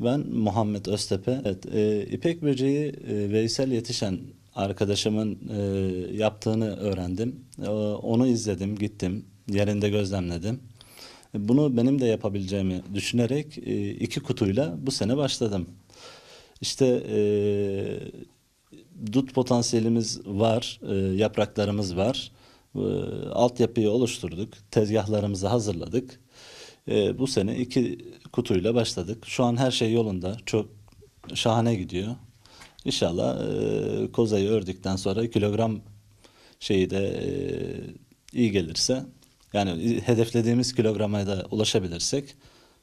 Ben Muhammed Öztepe. Evet, e, İpek böceği e, Veysel Yetişen arkadaşımın e, yaptığını öğrendim. E, onu izledim, gittim, yerinde gözlemledim. E, bunu benim de yapabileceğimi düşünerek e, iki kutuyla bu sene başladım. İşte e, dut potansiyelimiz var, e, yapraklarımız var. E, altyapıyı oluşturduk, tezgahlarımızı hazırladık. E, bu sene iki kutuyla başladık. Şu an her şey yolunda. Çok şahane gidiyor. İnşallah e, kozayı ördükten sonra kilogram şeyi de e, iyi gelirse yani hedeflediğimiz kilograma da ulaşabilirsek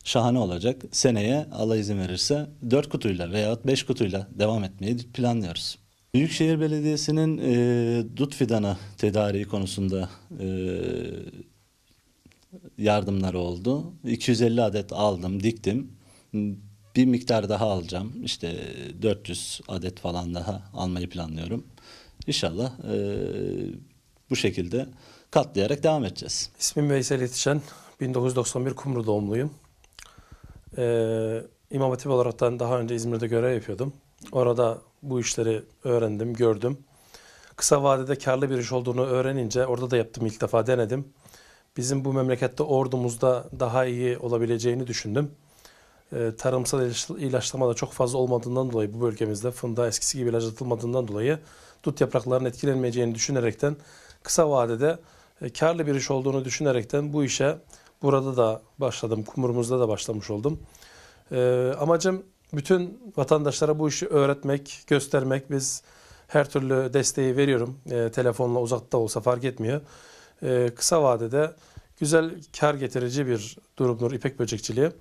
şahane olacak. Seneye Allah izin verirse 4 kutuyla veya 5 kutuyla devam etmeyi planlıyoruz. Büyükşehir Belediyesi'nin e, dut fidanı tedariği konusunda e, Yardımlar oldu. 250 adet aldım, diktim. Bir miktar daha alacağım. İşte 400 adet falan daha almayı planlıyorum. İnşallah e, bu şekilde katlayarak devam edeceğiz. İsmim Veysel Yetişen. 1991 Kumru doğumluyum. Ee, İmam Hatip olaraktan daha önce İzmir'de görev yapıyordum. Orada bu işleri öğrendim, gördüm. Kısa vadede karlı bir iş olduğunu öğrenince orada da yaptım ilk defa denedim bizim bu memlekette ordumuzda daha iyi olabileceğini düşündüm. E, tarımsal ilaçlama da çok fazla olmadığından dolayı bu bölgemizde fındığa eskisi gibi ilaç atılmadığından dolayı dut yapraklarının etkilenmeyeceğini düşünerekten kısa vadede e, karlı bir iş olduğunu düşünerekten bu işe burada da başladım. Kumurumuzda da başlamış oldum. E, amacım bütün vatandaşlara bu işi öğretmek, göstermek. Biz her türlü desteği veriyorum. E, telefonla uzakta olsa fark etmiyor. E, kısa vadede güzel kar getirici bir durumdur ipek böcekçiliği.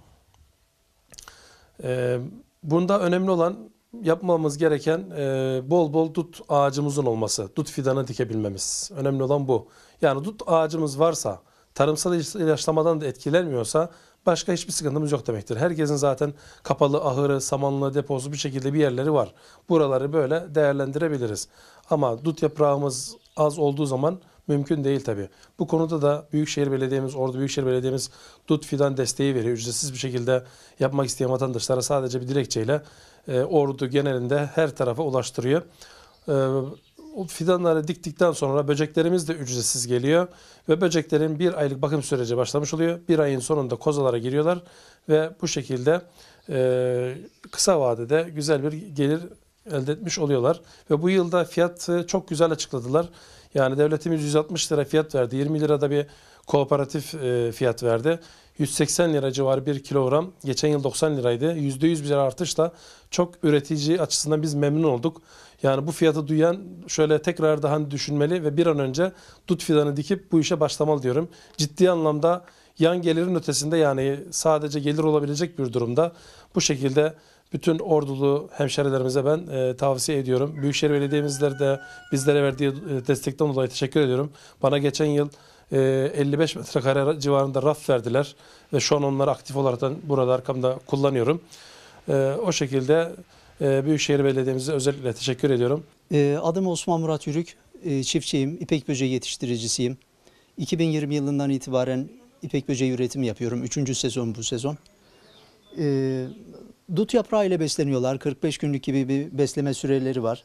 E, bunda önemli olan yapmamız gereken e, bol bol dut ağacımızın olması, dut fidanı dikebilmemiz. Önemli olan bu. Yani dut ağacımız varsa, tarımsal ilaçlamadan da etkilenmiyorsa başka hiçbir sıkıntımız yok demektir. Herkesin zaten kapalı ahırı, samanlı deposu bir şekilde bir yerleri var. Buraları böyle değerlendirebiliriz. Ama dut yaprağımız az olduğu zaman mümkün değil tabii. Bu konuda da Büyükşehir Belediye'miz, Ordu Büyükşehir Belediye'miz DUT fidan desteği veriyor. Ücretsiz bir şekilde yapmak isteyen vatandaşlara sadece bir dilekçeyle e, Ordu genelinde her tarafa ulaştırıyor. E, o fidanları diktikten sonra böceklerimiz de ücretsiz geliyor ve böceklerin bir aylık bakım süreci başlamış oluyor. Bir ayın sonunda kozalara giriyorlar ve bu şekilde e, kısa vadede güzel bir gelir elde etmiş oluyorlar. Ve bu yılda fiyatı çok güzel açıkladılar. Yani devletimiz 160 lira fiyat verdi. 20 lirada bir kooperatif e, fiyat verdi. 180 lira civarı bir kilogram. Geçen yıl 90 liraydı. %100 bir artışla çok üretici açısından biz memnun olduk. Yani bu fiyatı duyan şöyle tekrar daha hani düşünmeli ve bir an önce dut fidanı dikip bu işe başlamalı diyorum. Ciddi anlamda yan gelirin ötesinde yani sadece gelir olabilecek bir durumda bu şekilde bütün ordulu hemşerilerimize ben e, tavsiye ediyorum. Büyükşehir Belediye'mizler de bizlere verdiği e, destekten dolayı teşekkür ediyorum. Bana geçen yıl e, 55 metrekare civarında raf verdiler ve şu an onları aktif olarak da burada arkamda kullanıyorum. E, o şekilde e, Büyükşehir Belediye'mize özellikle teşekkür ediyorum. E, adım Osman Murat Yürük, e, çiftçiyim, ipek böceği yetiştiricisiyim. 2020 yılından itibaren ipek böceği üretimi yapıyorum. Üçüncü sezon bu sezon. E, dut yaprağı ile besleniyorlar. 45 günlük gibi bir besleme süreleri var.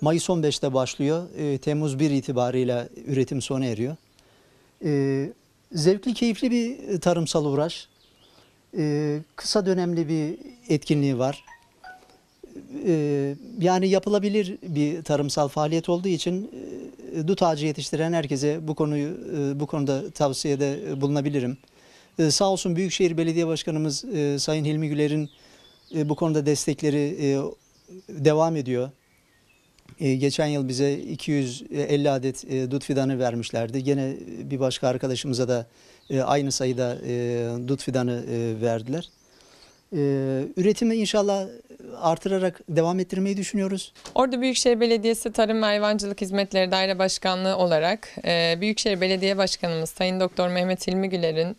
Mayıs 15'te başlıyor. E, Temmuz 1 itibarıyla üretim sona eriyor. E, zevkli, keyifli bir tarımsal uğraş. E, kısa dönemli bir etkinliği var. E, yani yapılabilir bir tarımsal faaliyet olduğu için e, dut ağacı yetiştiren herkese bu konuyu e, bu konuda tavsiyede bulunabilirim. E, sağ olsun Büyükşehir Belediye Başkanımız e, Sayın Hilmi Güler'in e, bu konuda destekleri e, devam ediyor. E, geçen yıl bize 250 adet e, dut fidanı vermişlerdi. Yine e, bir başka arkadaşımıza da e, aynı sayıda e, dut fidanı e, verdiler. E, üretime inşallah artırarak devam ettirmeyi düşünüyoruz. Ordu Büyükşehir Belediyesi Tarım ve Hayvancılık Hizmetleri Daire Başkanlığı olarak e, Büyükşehir Belediye Başkanımız Sayın Doktor Mehmet Hilmi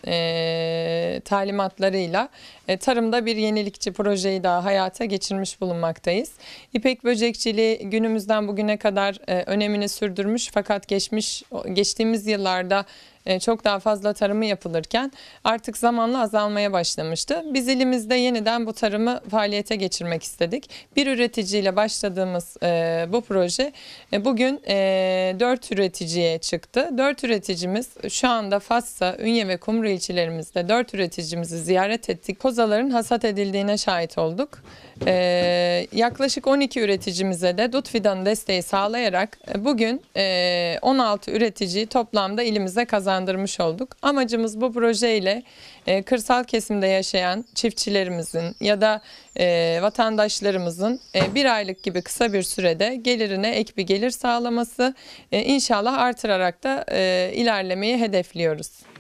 e, talimatlarıyla e, tarımda bir yenilikçi projeyi daha hayata geçirmiş bulunmaktayız. İpek böcekçiliği günümüzden bugüne kadar e, önemini sürdürmüş fakat geçmiş geçtiğimiz yıllarda e, çok daha fazla tarımı yapılırken artık zamanla azalmaya başlamıştı. Biz ilimizde yeniden bu tarımı faaliyete geçirmek istedik. Bir üreticiyle başladığımız e, bu proje e, bugün 4 üreticiye çıktı. 4 üreticimiz şu anda Fas'sa, Ünye ve Kumru ilçelerimizde 4 üreticimizi ziyaret ettik. Kozaların hasat edildiğine şahit olduk. Yaklaşık 12 üreticimize de dut fidanı desteği sağlayarak bugün 16 üretici toplamda ilimize kazandı canlandırmış olduk. Amacımız bu projeyle e, kırsal kesimde yaşayan çiftçilerimizin ya da e, vatandaşlarımızın e, bir aylık gibi kısa bir sürede gelirine ek bir gelir sağlaması e, inşallah artırarak da e, ilerlemeyi hedefliyoruz.